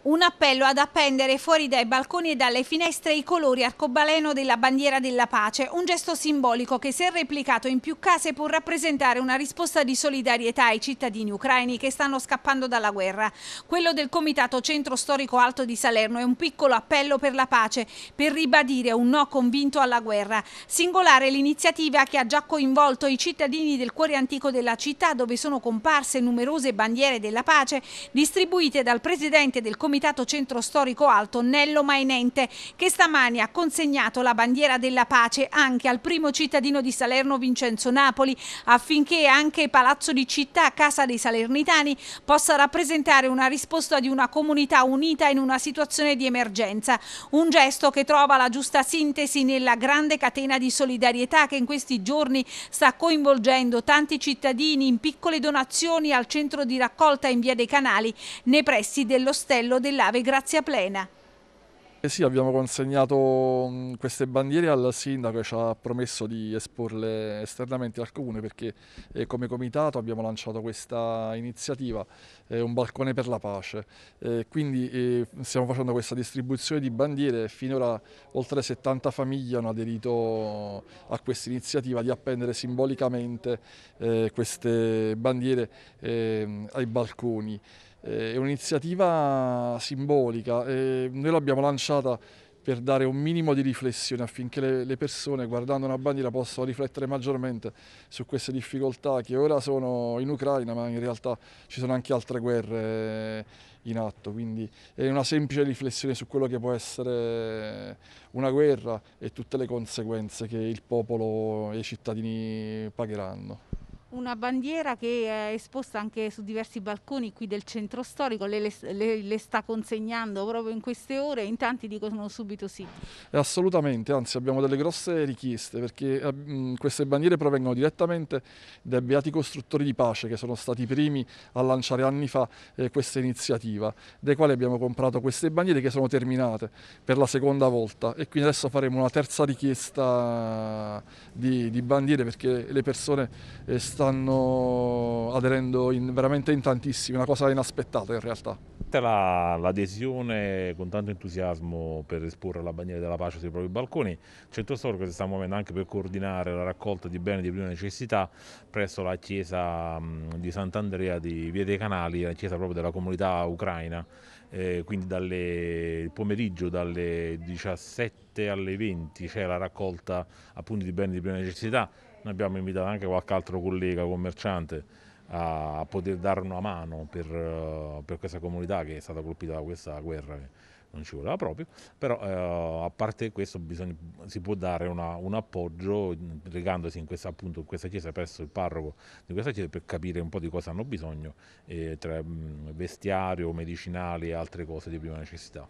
Un appello ad appendere fuori dai balconi e dalle finestre i colori arcobaleno della bandiera della pace, un gesto simbolico che se replicato in più case può rappresentare una risposta di solidarietà ai cittadini ucraini che stanno scappando dalla guerra. Quello del Comitato Centro Storico Alto di Salerno è un piccolo appello per la pace, per ribadire un no convinto alla guerra. Singolare l'iniziativa che ha già coinvolto i cittadini del cuore antico della città dove sono comparse numerose bandiere della pace distribuite dal presidente del Comitato Comitato Centro Storico Alto Nello Mainente, che stamani ha consegnato la bandiera della pace anche al primo cittadino di Salerno Vincenzo Napoli, affinché anche Palazzo di Città, Casa dei Salernitani, possa rappresentare una risposta di una comunità unita in una situazione di emergenza. Un gesto che trova la giusta sintesi nella grande catena di solidarietà che in questi giorni sta coinvolgendo tanti cittadini in piccole donazioni al centro di raccolta in via dei canali nei pressi dell'ostello cimitero dell'Ave Grazia Plena. Eh sì, abbiamo consegnato mm, queste bandiere al sindaco e ci ha promesso di esporle esternamente al comune perché eh, come comitato abbiamo lanciato questa iniziativa, eh, un balcone per la pace. Eh, quindi eh, stiamo facendo questa distribuzione di bandiere e finora oltre 70 famiglie hanno aderito a questa iniziativa di appendere simbolicamente eh, queste bandiere ehm, ai balconi. Eh, è un'iniziativa simbolica e eh, noi l'abbiamo lanciata per dare un minimo di riflessione affinché le, persone guardando una bandiera possano riflettere maggiormente su queste difficoltà che ora sono in Ucraina ma in realtà ci sono anche altre guerre in atto, quindi è una semplice riflessione su quello che può essere una guerra e tutte le conseguenze che il popolo e i cittadini pagheranno. Una bandiera che è esposta anche su diversi balconi qui del centro storico, le, le, le, sta consegnando proprio in queste ore, in tanti dicono subito sì. Assolutamente, anzi abbiamo delle grosse richieste perché eh, mh, queste bandiere provengono direttamente dai beati costruttori di pace che sono stati i primi a lanciare anni fa eh, questa iniziativa, dai quali abbiamo comprato queste bandiere che sono terminate per la seconda volta e quindi adesso faremo una terza richiesta di, di bandiere perché le persone eh, stanno aderendo in, veramente in tantissimi, una cosa inaspettata in realtà. l'adesione con tanto entusiasmo per esporre la bandiera della pace sui propri balconi, il centro storico si sta muovendo anche per coordinare la raccolta di beni di prima necessità presso la chiesa di Sant'Andrea di Via dei Canali, la chiesa proprio della comunità ucraina eh, quindi dal pomeriggio dalle 17 alle 20 c'è la raccolta appunto di beni di prima necessità, noi abbiamo invitato anche qualche altro collega commerciante a poter dare una mano per, eh, per questa comunità che è stata colpita da questa guerra che non ci voleva proprio, però eh, a parte questo bisogna, si può dare una, un appoggio legandosi in questa, appunto, in questa chiesa presso il parroco di questa chiesa per capire un po' di cosa hanno bisogno eh, tra mm, vestiario, medicinali e altre cose di prima necessità.